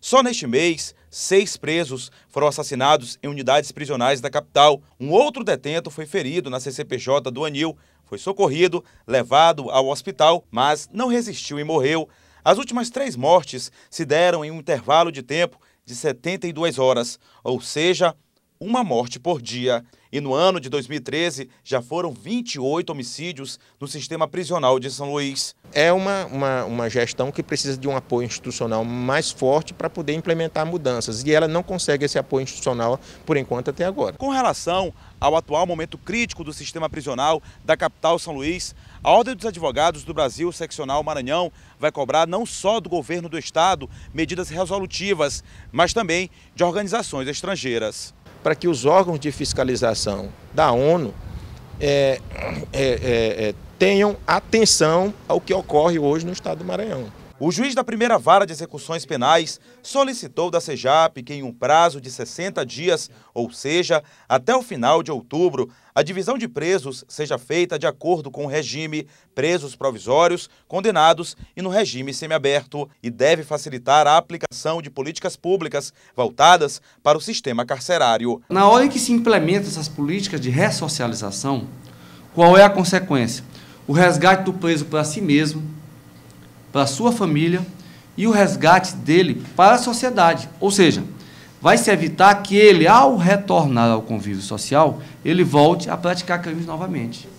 Só neste mês, seis presos foram assassinados em unidades prisionais da capital. Um outro detento foi ferido na CCPJ do Anil, foi socorrido, levado ao hospital, mas não resistiu e morreu. As últimas três mortes se deram em um intervalo de tempo de 72 horas, ou seja, uma morte por dia. E no ano de 2013 já foram 28 homicídios no sistema prisional de São Luís. É uma, uma, uma gestão que precisa de um apoio institucional mais forte para poder implementar mudanças. E ela não consegue esse apoio institucional por enquanto até agora. Com relação ao atual momento crítico do sistema prisional da capital São Luís, a Ordem dos Advogados do Brasil Seccional Maranhão vai cobrar não só do governo do estado medidas resolutivas, mas também de organizações estrangeiras para que os órgãos de fiscalização da ONU é, é, é, é, tenham atenção ao que ocorre hoje no estado do Maranhão. O juiz da primeira vara de execuções penais solicitou da SEJAP que, em um prazo de 60 dias, ou seja, até o final de outubro, a divisão de presos seja feita de acordo com o regime presos provisórios, condenados e no regime semiaberto e deve facilitar a aplicação de políticas públicas voltadas para o sistema carcerário. Na hora em que se implementam essas políticas de ressocialização, qual é a consequência? O resgate do preso para si mesmo, para a sua família e o resgate dele para a sociedade. Ou seja, vai se evitar que ele, ao retornar ao convívio social, ele volte a praticar crimes novamente.